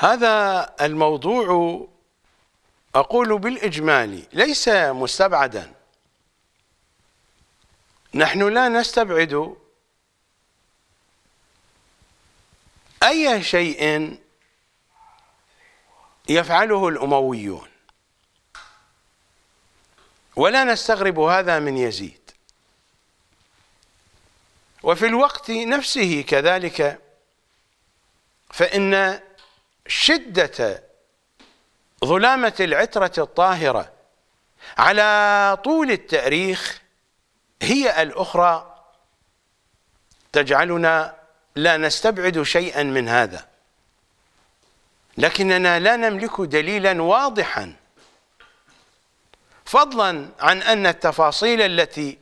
هذا الموضوع أقول بالإجمال ليس مستبعدا نحن لا نستبعد أي شيء يفعله الأمويون ولا نستغرب هذا من يزيد وفي الوقت نفسه كذلك فإن شدة ظلامة العترة الطاهرة على طول التاريخ هي الأخرى تجعلنا لا نستبعد شيئا من هذا لكننا لا نملك دليلا واضحا فضلا عن أن التفاصيل التي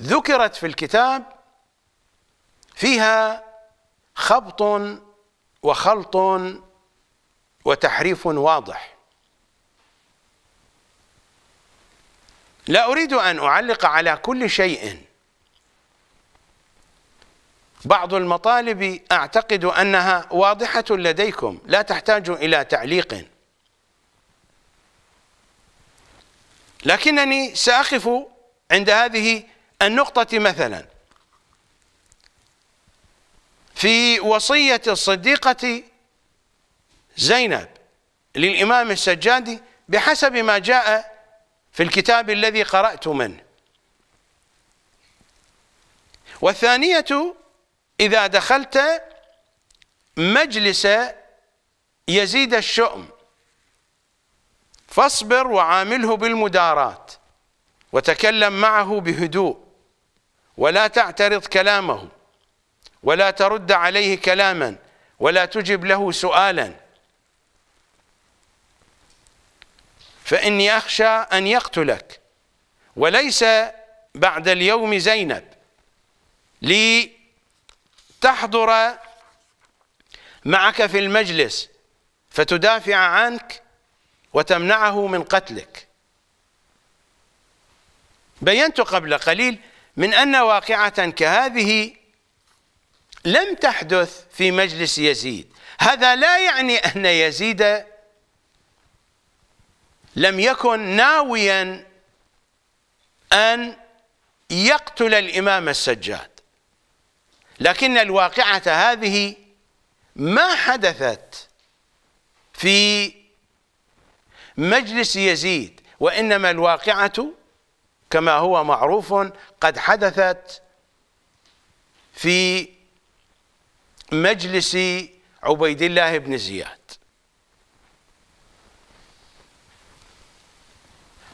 ذكرت في الكتاب فيها خبط وخلط وتحريف واضح لا أريد أن أعلق على كل شيء بعض المطالب أعتقد أنها واضحة لديكم لا تحتاج إلى تعليق لكنني سأقف عند هذه النقطة مثلا في وصية الصديقة زينب للإمام السجادي بحسب ما جاء في الكتاب الذي قرأت منه والثانية إذا دخلت مجلس يزيد الشؤم فاصبر وعامله بالمدارات وتكلم معه بهدوء ولا تعترض كلامه ولا ترد عليه كلاما ولا تجب له سؤالا فإني أخشى أن يقتلك وليس بعد اليوم زينب لتحضر معك في المجلس فتدافع عنك وتمنعه من قتلك بينت قبل قليل من أن واقعة كهذه لم تحدث في مجلس يزيد هذا لا يعني أن يزيد لم يكن ناويا أن يقتل الإمام السجاد لكن الواقعة هذه ما حدثت في مجلس يزيد وإنما الواقعة كما هو معروف قد حدثت في مجلس عبيد الله بن زياد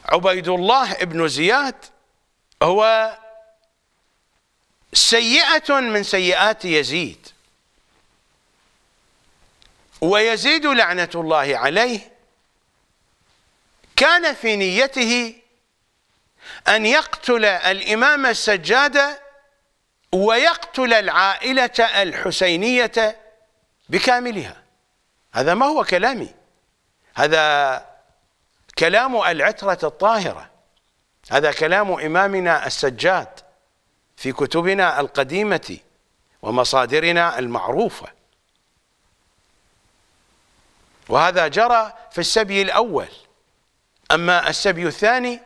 عبيد الله بن زياد هو سيئة من سيئات يزيد ويزيد لعنة الله عليه كان في نيته أن يقتل الإمام السجاده ويقتل العائلة الحسينية بكاملها هذا ما هو كلامي هذا كلام العترة الطاهرة هذا كلام إمامنا السجاد في كتبنا القديمة ومصادرنا المعروفة وهذا جرى في السبي الأول أما السبي الثاني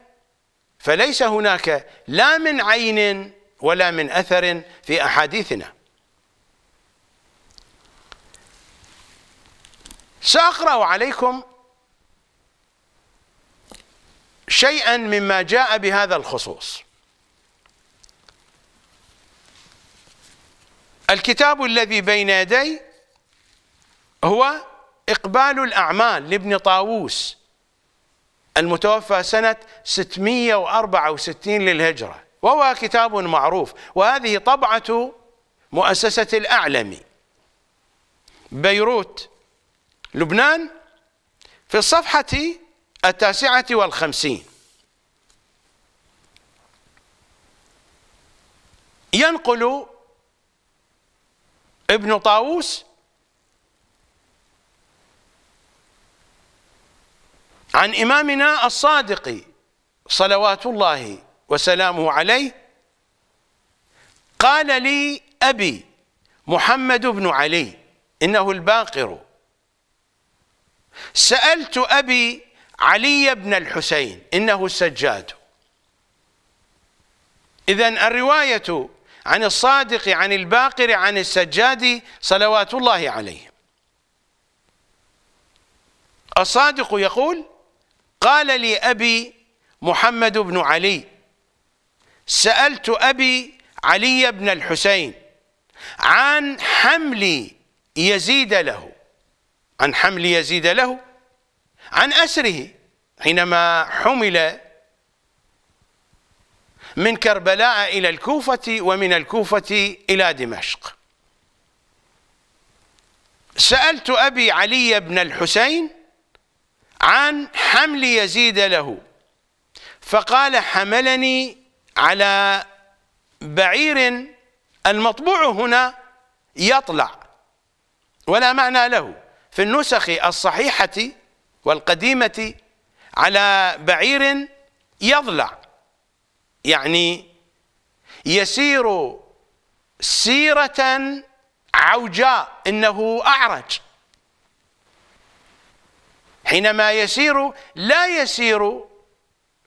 فليس هناك لا من عين ولا من أثر في أحاديثنا سأقرأ عليكم شيئا مما جاء بهذا الخصوص الكتاب الذي بين يدي هو إقبال الأعمال لابن طاووس المتوفى سنة 664 للهجرة وهو كتاب معروف وهذه طبعة مؤسسة الأعلم بيروت لبنان في الصفحة التاسعة والخمسين ينقل ابن طاووس عن إمامنا الصادق صلوات الله وسلامه عليه قال لي أبي محمد بن علي إنه الباقر سألت أبي علي بن الحسين إنه السجاد إذا الرواية عن الصادق عن الباقر عن السجاد صلوات الله عليه الصادق يقول قال لي أبي محمد بن علي سألت أبي علي بن الحسين عن حمل يزيد له عن حمل يزيد له عن أسره حينما حمل من كربلاء إلى الكوفة ومن الكوفة إلى دمشق سألت أبي علي بن الحسين عن حمل يزيد له فقال حملني على بعير المطبوع هنا يطلع ولا معنى له في النسخ الصحيحة والقديمة على بعير يضلع يعني يسير سيرة عوجاء إنه أعرج حينما يسير لا يسير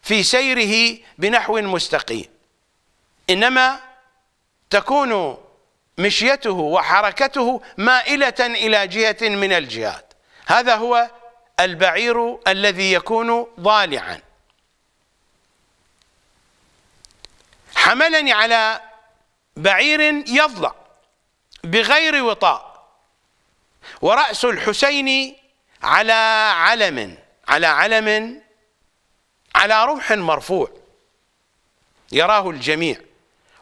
في سيره بنحو مستقيم إنما تكون مشيته وحركته مائلة إلى جهة من الجهات هذا هو البعير الذي يكون ضالعا حملني على بعير يضلع بغير وطاء ورأس الحسين على علم على علم على رمح مرفوع يراه الجميع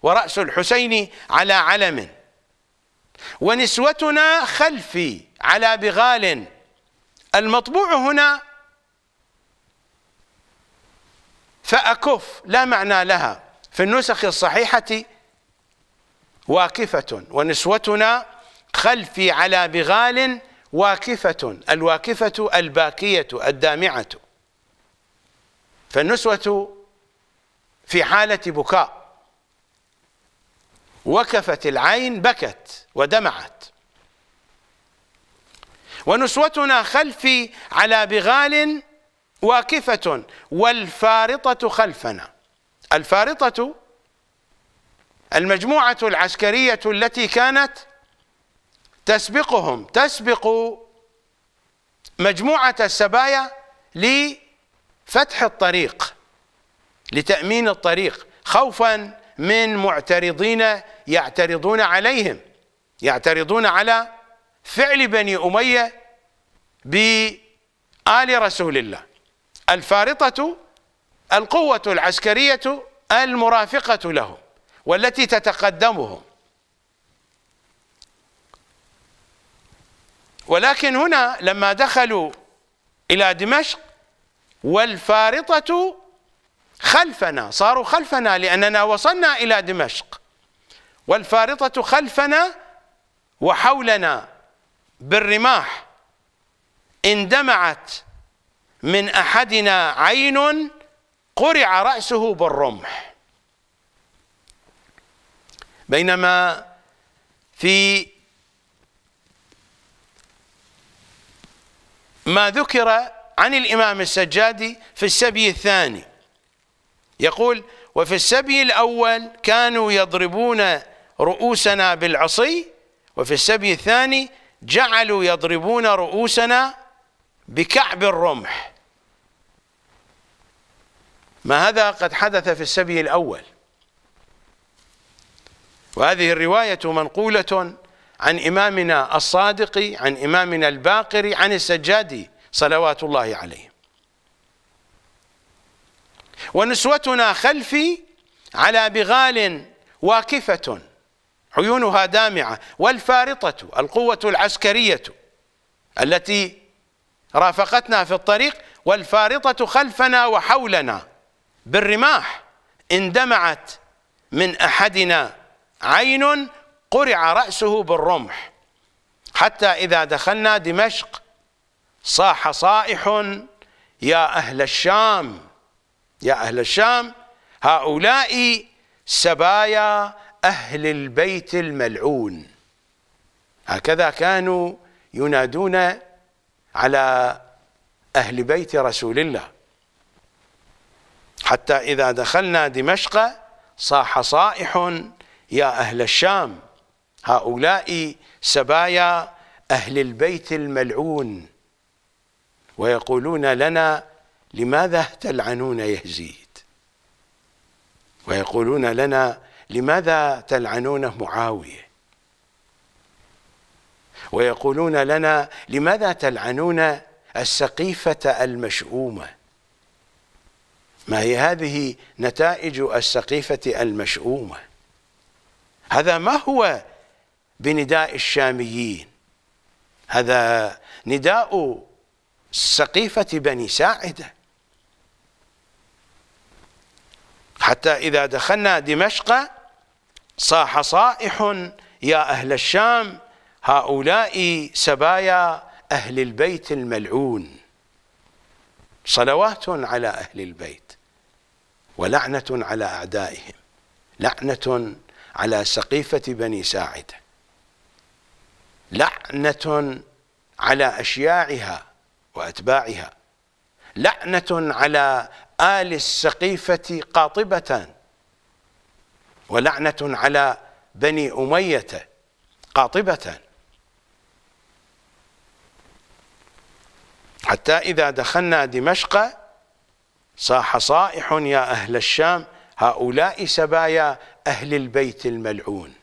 ورأس الحسين على علم ونسوتنا خلفي على بغال المطبوع هنا فأكف لا معنى لها في النسخ الصحيحة واكفة ونسوتنا خلفي على بغال واكفة الواكفة الباكية الدامعة فالنسوة في حالة بكاء وكفت العين بكت ودمعت ونسوتنا خلفي على بغال واكفة والفارطة خلفنا الفارطة المجموعة العسكرية التي كانت تسبقهم تسبق مجموعة السبايا لي فتح الطريق لتأمين الطريق خوفا من معترضين يعترضون عليهم يعترضون على فعل بني أمية بآل رسول الله الفارطة القوة العسكرية المرافقة لهم والتي تتقدمهم ولكن هنا لما دخلوا إلى دمشق والفارطة خلفنا صاروا خلفنا لأننا وصلنا إلى دمشق والفارطة خلفنا وحولنا بالرماح اندمعت من أحدنا عين قرع رأسه بالرمح بينما في ما ذكر عن الإمام السجادي في السبي الثاني يقول وفي السبي الأول كانوا يضربون رؤوسنا بالعصي وفي السبي الثاني جعلوا يضربون رؤوسنا بكعب الرمح ما هذا قد حدث في السبي الأول وهذه الرواية منقولة عن إمامنا الصادق عن إمامنا الباقر عن السجادي صلوات الله عليه ونسوتنا خلفي على بغال واكفة عيونها دامعة والفارطة القوة العسكرية التي رافقتنا في الطريق والفارطة خلفنا وحولنا بالرماح اندمعت من أحدنا عين قرع رأسه بالرمح حتى إذا دخلنا دمشق صاح صائح يا أهل الشام يا أهل الشام هؤلاء سبايا أهل البيت الملعون هكذا كانوا ينادون على أهل بيت رسول الله حتى إذا دخلنا دمشق صاح صائح يا أهل الشام هؤلاء سبايا أهل البيت الملعون ويقولون لنا لماذا تلعنون يزيد ويقولون لنا لماذا تلعنون معاوية ويقولون لنا لماذا تلعنون السقيفة المشؤومة ما هي هذه نتائج السقيفة المشؤومة هذا ما هو بنداء الشاميين هذا نداء سقيفة بني ساعدة حتى إذا دخلنا دمشق صاح صائح يا أهل الشام هؤلاء سبايا أهل البيت الملعون صلوات على أهل البيت ولعنة على أعدائهم لعنة على سقيفة بني ساعدة لعنة على أشياعها وأتباعها لعنة على آل السقيفة قاطبة ولعنة على بني أمية قاطبة حتى إذا دخلنا دمشق صاح صائح يا أهل الشام هؤلاء سبايا أهل البيت الملعون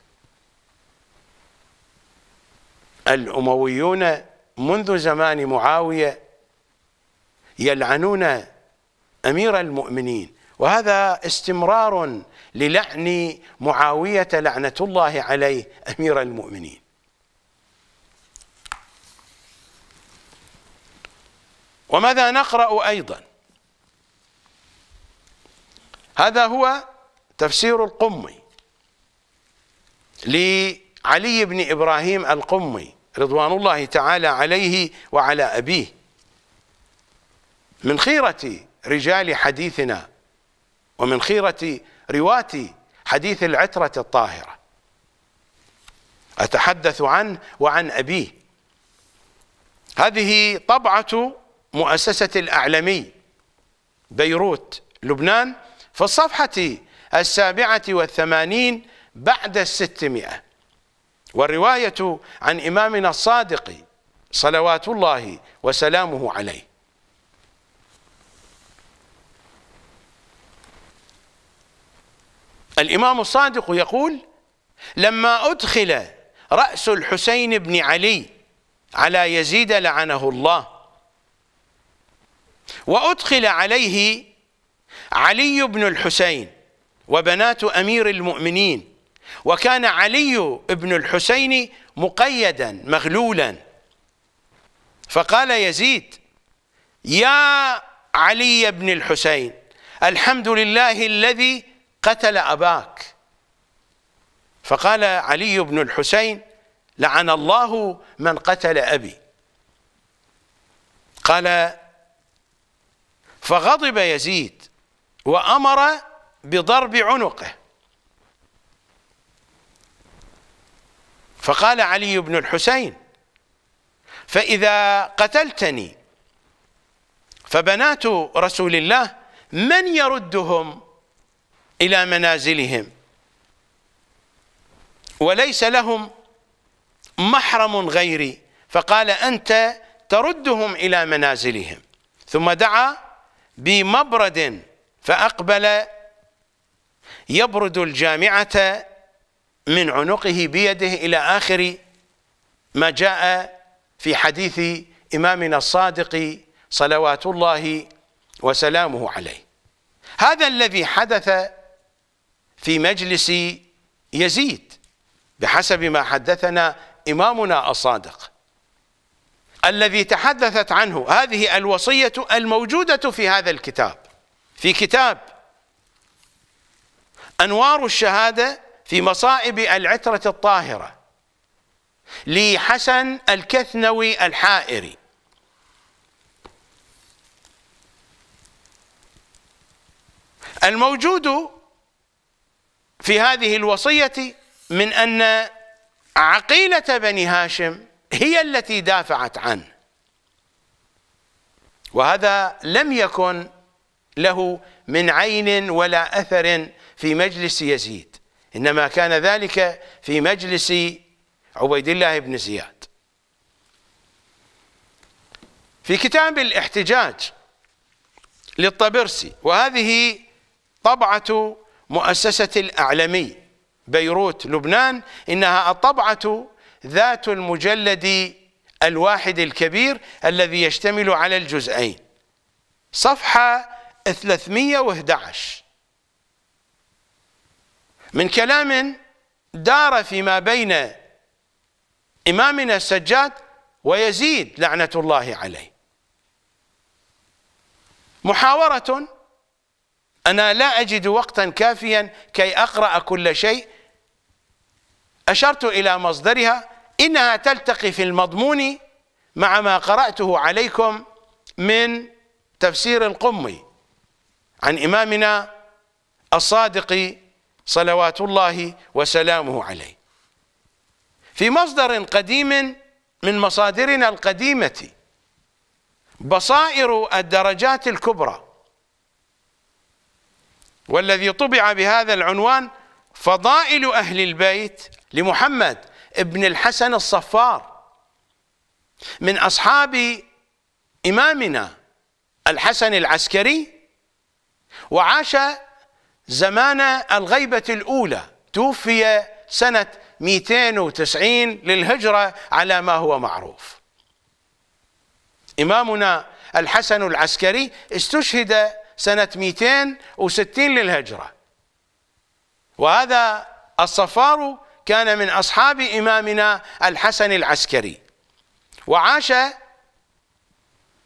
الأمويون منذ زمان معاوية يلعنون أمير المؤمنين وهذا استمرار للعن معاوية لعنة الله عليه أمير المؤمنين وماذا نقرأ أيضا هذا هو تفسير القمي لعلي بن إبراهيم القمي رضوان الله تعالى عليه وعلى أبيه من خيرة رجال حديثنا ومن خيرة رواة حديث العترة الطاهرة أتحدث عنه وعن أبيه هذه طبعة مؤسسة الأعلمي بيروت لبنان في الصفحة السابعة والثمانين بعد الستمائة والرواية عن إمامنا الصادق صلوات الله وسلامه عليه الإمام الصادق يقول لما أدخل رأس الحسين بن علي على يزيد لعنه الله وأدخل عليه علي بن الحسين وبنات أمير المؤمنين وكان علي بن الحسين مقيدا مغلولا فقال يزيد يا علي بن الحسين الحمد لله الذي قتل أباك فقال علي بن الحسين لعن الله من قتل أبي قال فغضب يزيد وأمر بضرب عنقه فقال علي بن الحسين فإذا قتلتني فبنات رسول الله من يردهم إلى منازلهم وليس لهم محرم غيري فقال أنت تردهم إلى منازلهم ثم دعا بمبرد فأقبل يبرد الجامعة من عنقه بيده إلى آخر ما جاء في حديث إمامنا الصادق صلوات الله وسلامه عليه هذا الذي حدث في مجلس يزيد بحسب ما حدثنا إمامنا الصادق الذي تحدثت عنه هذه الوصية الموجودة في هذا الكتاب في كتاب أنوار الشهادة في مصائب العترة الطاهرة لحسن الكثنوي الحائري الموجود في هذه الوصية من أن عقيلة بني هاشم هي التي دافعت عنه وهذا لم يكن له من عين ولا أثر في مجلس يزيد إنما كان ذلك في مجلس عبيد الله بن زياد في كتاب الاحتجاج للطبرسي وهذه طبعة مؤسسة الأعلمي بيروت لبنان إنها الطبعة ذات المجلد الواحد الكبير الذي يشتمل على الجزئين صفحة 311 من كلام دار فيما بين إمامنا السجاد ويزيد لعنة الله عليه محاورة أنا لا أجد وقتا كافيا كي أقرأ كل شيء أشرت إلى مصدرها إنها تلتقي في المضمون مع ما قرأته عليكم من تفسير القمي عن إمامنا الصادق صلوات الله وسلامه عليه في مصدر قديم من مصادرنا القديمة بصائر الدرجات الكبرى والذي طبع بهذا العنوان فضائل أهل البيت لمحمد ابن الحسن الصفار من أصحاب إمامنا الحسن العسكري وعاش زمان الغيبة الأولى توفي سنة 290 للهجرة على ما هو معروف إمامنا الحسن العسكري استشهد سنة 260 للهجرة وهذا الصفار كان من أصحاب إمامنا الحسن العسكري وعاش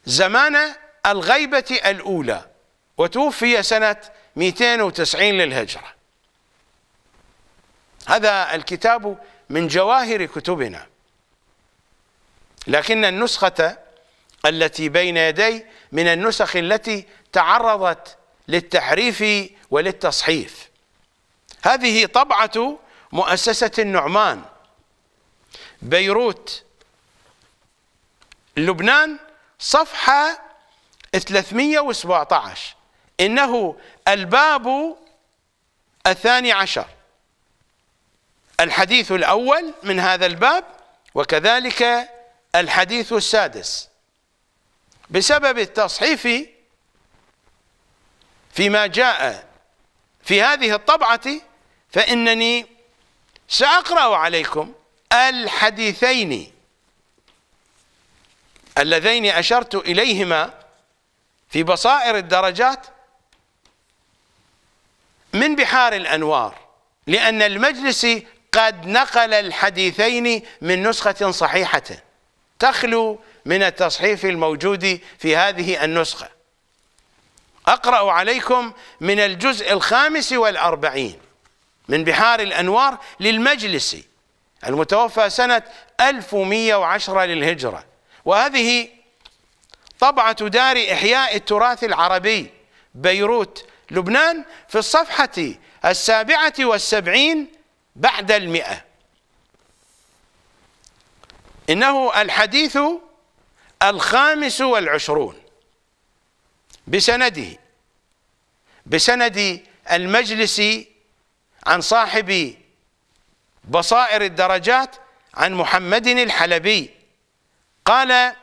زمان الغيبة الأولى وتوفي سنة 290 للهجرة هذا الكتاب من جواهر كتبنا لكن النسخة التي بين يدي من النسخ التي تعرضت للتحريف وللتصحيف هذه طبعة مؤسسة النعمان بيروت لبنان صفحة 317 إنه الباب الثاني عشر الحديث الأول من هذا الباب وكذلك الحديث السادس بسبب التصحيف فيما جاء في هذه الطبعة فإنني سأقرأ عليكم الحديثين اللذين أشرت إليهما في بصائر الدرجات من بحار الأنوار لأن المجلس قد نقل الحديثين من نسخة صحيحة تخلو من التصحيف الموجود في هذه النسخة أقرأ عليكم من الجزء الخامس والأربعين من بحار الأنوار للمجلس المتوفى سنة 1110 للهجرة وهذه طبعة دار إحياء التراث العربي بيروت لبنان في الصفحة السابعة والسبعين بعد المئة إنه الحديث الخامس والعشرون بسنده بسند المجلس عن صاحب بصائر الدرجات عن محمد الحلبي قال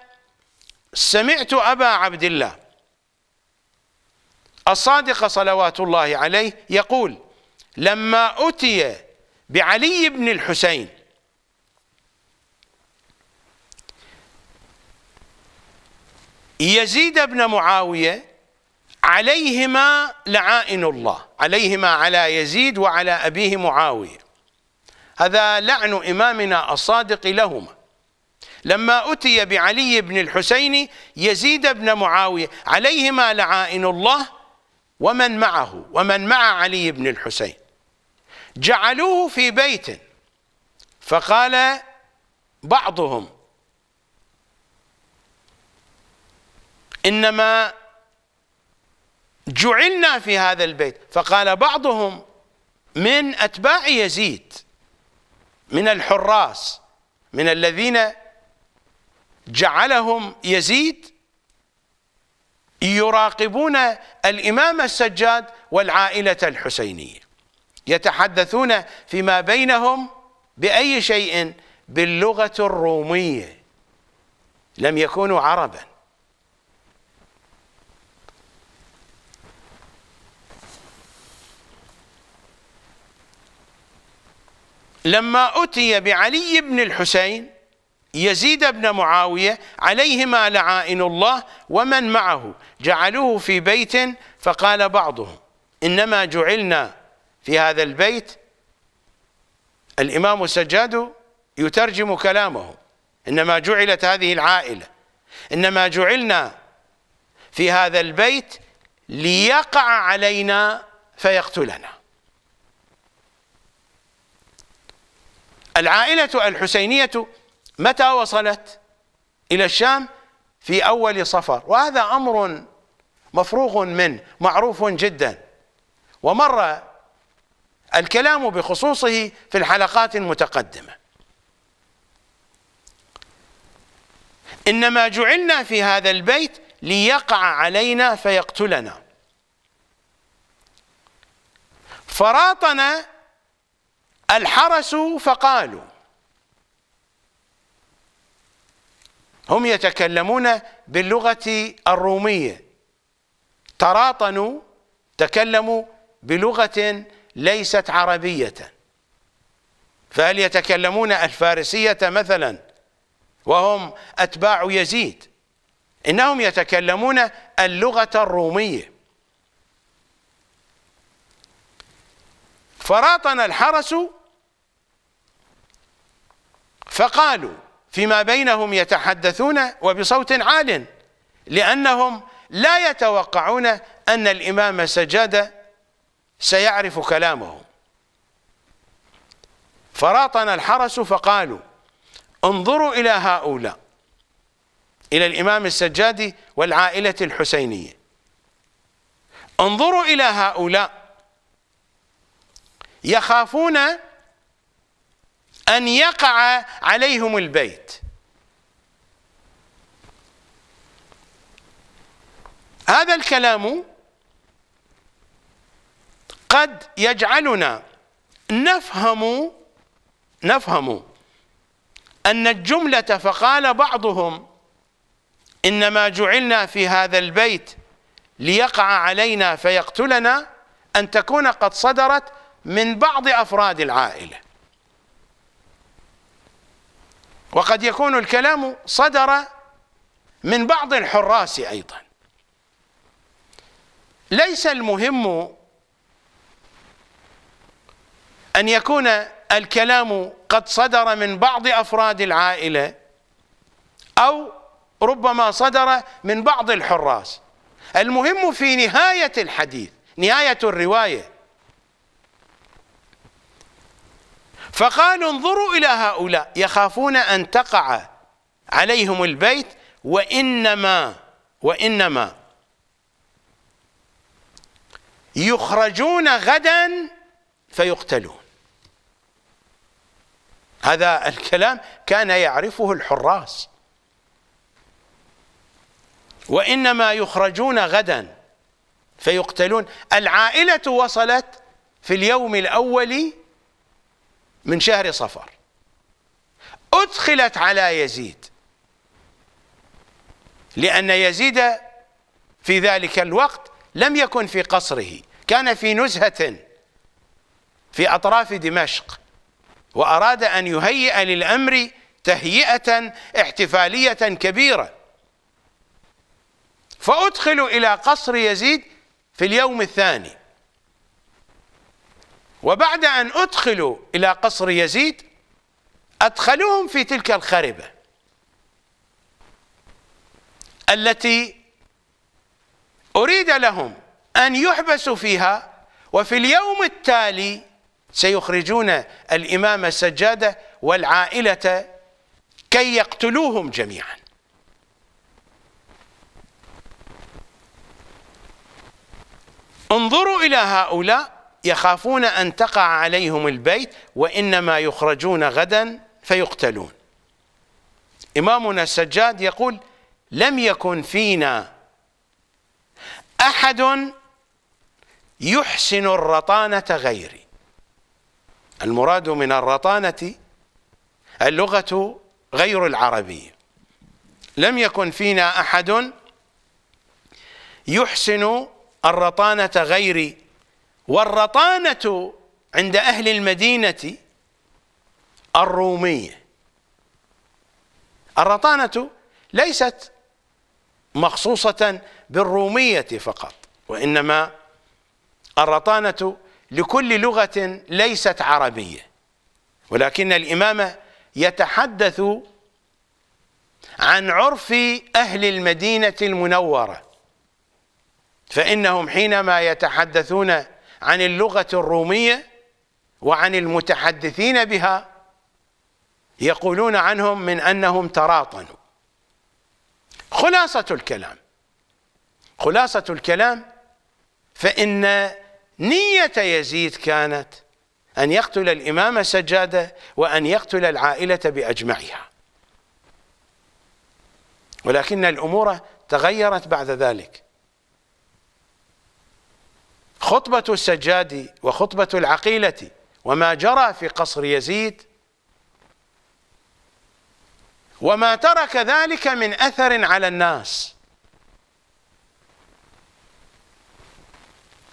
سمعت أبا عبد الله الصادق صلوات الله عليه يقول لما أتي بعلي بن الحسين يزيد بن معاوية عليهما لعائن الله عليهما على يزيد وعلى أبيه معاوية هذا لعن إمامنا الصادق لهما لما أتي بعلي بن الحسين يزيد بن معاوية عليهما لعائن الله ومن معه ومن مع علي بن الحسين جعلوه في بيت فقال بعضهم انما جعلنا في هذا البيت فقال بعضهم من اتباع يزيد من الحراس من الذين جعلهم يزيد يراقبون الإمام السجاد والعائلة الحسينية يتحدثون فيما بينهم بأي شيء باللغة الرومية لم يكونوا عربا لما أتي بعلي بن الحسين يزيد بن معاوية عليهما لعائن الله ومن معه جعلوه في بيت فقال بعضهم إنما جعلنا في هذا البيت الإمام السجاد يترجم كلامه إنما جعلت هذه العائلة إنما جعلنا في هذا البيت ليقع علينا فيقتلنا العائلة الحسينية متى وصلت إلى الشام في أول صفر وهذا أمر مفروغ منه معروف جدا ومر الكلام بخصوصه في الحلقات المتقدمة إنما جعلنا في هذا البيت ليقع علينا فيقتلنا فراطنا الحرس فقالوا هم يتكلمون باللغة الرومية تراطنوا تكلموا بلغة ليست عربية فهل يتكلمون الفارسية مثلا وهم أتباع يزيد إنهم يتكلمون اللغة الرومية فراطن الحرس فقالوا فيما بينهم يتحدثون وبصوت عال لأنهم لا يتوقعون أن الإمام سجاد سيعرف كلامهم فراطن الحرس فقالوا انظروا إلى هؤلاء إلى الإمام السجادي والعائلة الحسينية انظروا إلى هؤلاء يخافون أن يقع عليهم البيت هذا الكلام قد يجعلنا نفهم نفهم أن الجملة فقال بعضهم إنما جعلنا في هذا البيت ليقع علينا فيقتلنا أن تكون قد صدرت من بعض أفراد العائلة وقد يكون الكلام صدر من بعض الحراس أيضا ليس المهم أن يكون الكلام قد صدر من بعض أفراد العائلة أو ربما صدر من بعض الحراس المهم في نهاية الحديث نهاية الرواية فقالوا انظروا إلى هؤلاء يخافون أن تقع عليهم البيت وإنما وإنما يخرجون غدا فيقتلون هذا الكلام كان يعرفه الحراس وإنما يخرجون غدا فيقتلون العائلة وصلت في اليوم الأول من شهر صفر أدخلت على يزيد لأن يزيد في ذلك الوقت لم يكن في قصره كان في نزهة في أطراف دمشق وأراد أن يهيئ للأمر تهيئة احتفالية كبيرة فأدخلوا إلى قصر يزيد في اليوم الثاني وبعد أن أدخلوا إلى قصر يزيد أدخلوهم في تلك الخربة التي أريد لهم أن يحبسوا فيها وفي اليوم التالي سيخرجون الإمام السجادة والعائلة كي يقتلوهم جميعا انظروا إلى هؤلاء يخافون أن تقع عليهم البيت وإنما يخرجون غدا فيقتلون إمامنا السجاد يقول لم يكن فينا أحد يحسن الرطانة غيري المراد من الرطانة اللغة غير العربية لم يكن فينا أحد يحسن الرطانة غيري والرطانة عند أهل المدينة الرومية الرطانة ليست مخصوصة بالرومية فقط وإنما الرطانة لكل لغة ليست عربية ولكن الإمام يتحدث عن عرف أهل المدينة المنورة فإنهم حينما يتحدثون عن اللغة الرومية وعن المتحدثين بها يقولون عنهم من أنهم تراطنوا خلاصة الكلام خلاصة الكلام فإن نية يزيد كانت أن يقتل الإمام سجادة وأن يقتل العائلة بأجمعها ولكن الأمور تغيرت بعد ذلك خطبة السجاد وخطبة العقيلة وما جرى في قصر يزيد وما ترك ذلك من أثر على الناس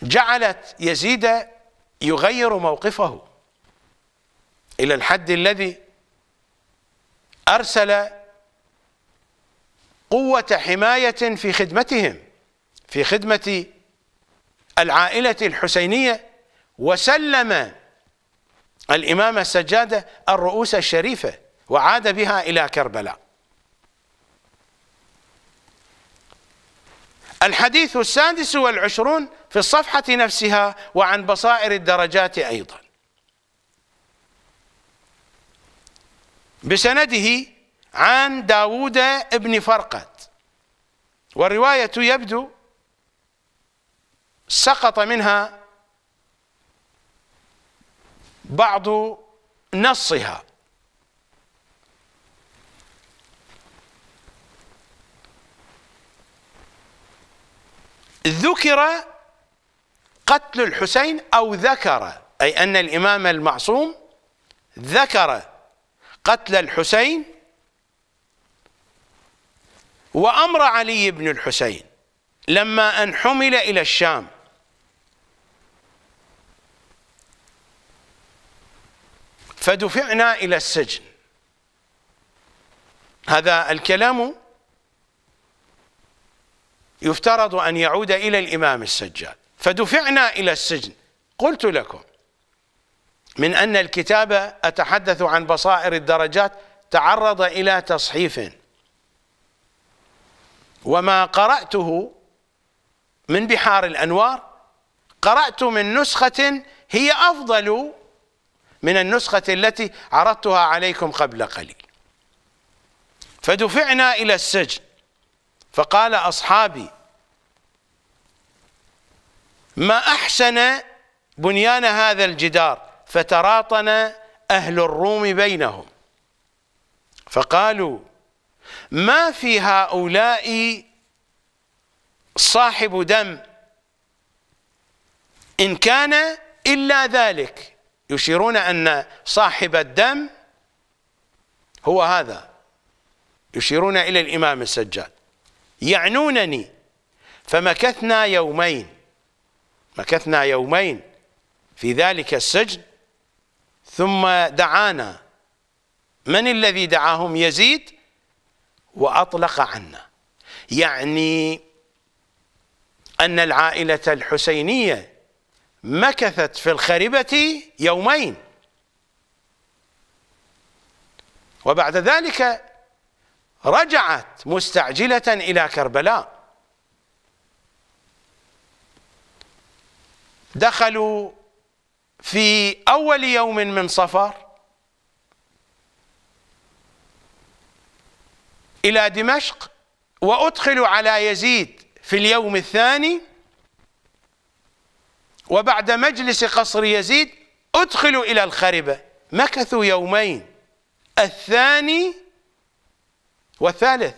جعلت يزيد يغير موقفه إلى الحد الذي أرسل قوة حماية في خدمتهم في خدمة العائلة الحسينية وسلم الإمام السجادة الرؤوس الشريفة وعاد بها إلى كربلاء الحديث السادس والعشرون في الصفحة نفسها وعن بصائر الدرجات أيضا بسنده عن داوود ابن فرقد والرواية يبدو سقط منها بعض نصها ذكر قتل الحسين أو ذكر أي أن الإمام المعصوم ذكر قتل الحسين وأمر علي بن الحسين لما أن حمل إلى الشام فدفعنا إلى السجن هذا الكلام يفترض أن يعود إلى الإمام السجاد فدفعنا إلى السجن قلت لكم من أن الكتاب أتحدث عن بصائر الدرجات تعرض إلى تصحيف وما قرأته من بحار الأنوار قرأت من نسخة هي أفضل من النسخة التي عرضتها عليكم قبل قليل فدفعنا إلى السجن فقال أصحابي ما أحسن بنيان هذا الجدار فتراطن أهل الروم بينهم فقالوا ما في هؤلاء صاحب دم إن كان إلا ذلك يشيرون أن صاحب الدم هو هذا يشيرون إلى الإمام السجاد يعنونني فمكثنا يومين مكثنا يومين في ذلك السجن ثم دعانا من الذي دعاهم يزيد وأطلق عنا يعني أن العائلة الحسينية مكثت في الخربة يومين وبعد ذلك رجعت مستعجلة إلى كربلاء دخلوا في أول يوم من صفر إلى دمشق وأدخلوا على يزيد في اليوم الثاني وبعد مجلس قصر يزيد أدخلوا إلى الخربة مكثوا يومين الثاني والثالث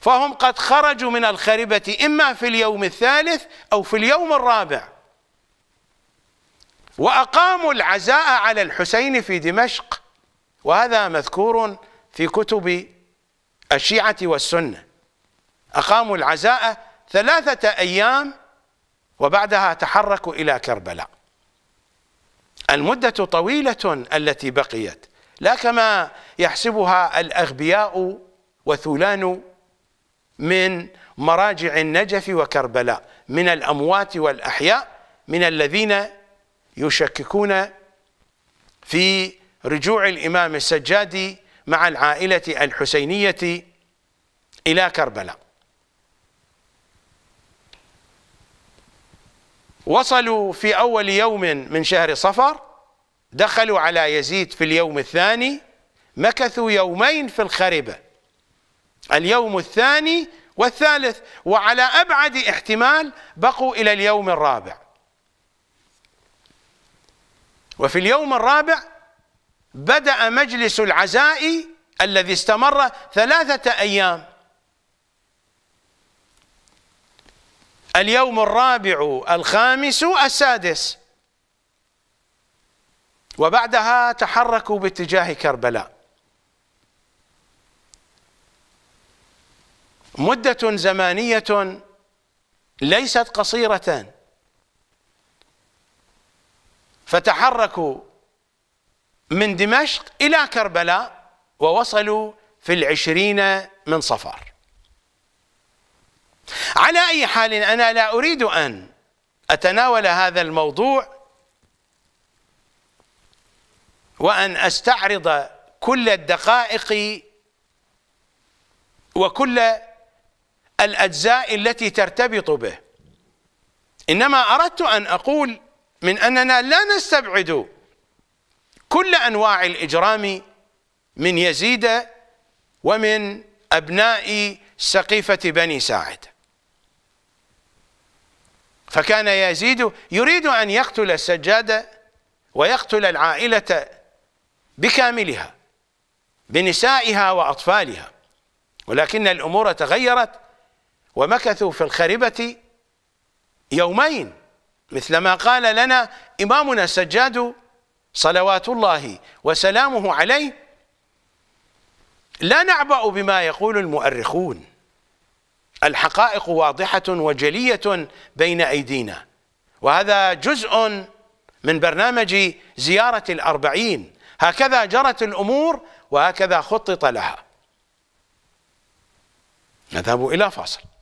فهم قد خرجوا من الخربة إما في اليوم الثالث أو في اليوم الرابع وأقاموا العزاء على الحسين في دمشق وهذا مذكور في كتب الشيعة والسنة أقاموا العزاء ثلاثة أيام وبعدها تحركوا إلى كربلاء المدة طويلة التي بقيت لا كما يحسبها الأغبياء وثلان من مراجع النجف وكربلاء من الأموات والأحياء من الذين يشككون في رجوع الإمام السجادي مع العائلة الحسينية إلى كربلاء وصلوا في أول يوم من شهر صفر دخلوا على يزيد في اليوم الثاني مكثوا يومين في الخربة اليوم الثاني والثالث وعلى أبعد احتمال بقوا إلى اليوم الرابع وفي اليوم الرابع بدأ مجلس العزاء الذي استمر ثلاثة أيام اليوم الرابع الخامس السادس وبعدها تحركوا باتجاه كربلاء مدة زمانية ليست قصيرة فتحركوا من دمشق إلى كربلاء ووصلوا في العشرين من صفر على أي حال أنا لا أريد أن أتناول هذا الموضوع وأن أستعرض كل الدقائق وكل الأجزاء التي ترتبط به إنما أردت أن أقول من أننا لا نستبعد كل أنواع الإجرام من يزيد ومن أبناء سقيفة بني ساعد فكان يزيد يريد أن يقتل السجاد ويقتل العائلة بكاملها بنسائها وأطفالها ولكن الأمور تغيرت ومكثوا في الخربة يومين مثل ما قال لنا إمامنا السجاد صلوات الله وسلامه عليه لا نعبأ بما يقول المؤرخون الحقائق واضحة وجلية بين أيدينا وهذا جزء من برنامج زيارة الأربعين هكذا جرت الأمور وهكذا خطط لها نذهب إلى فاصل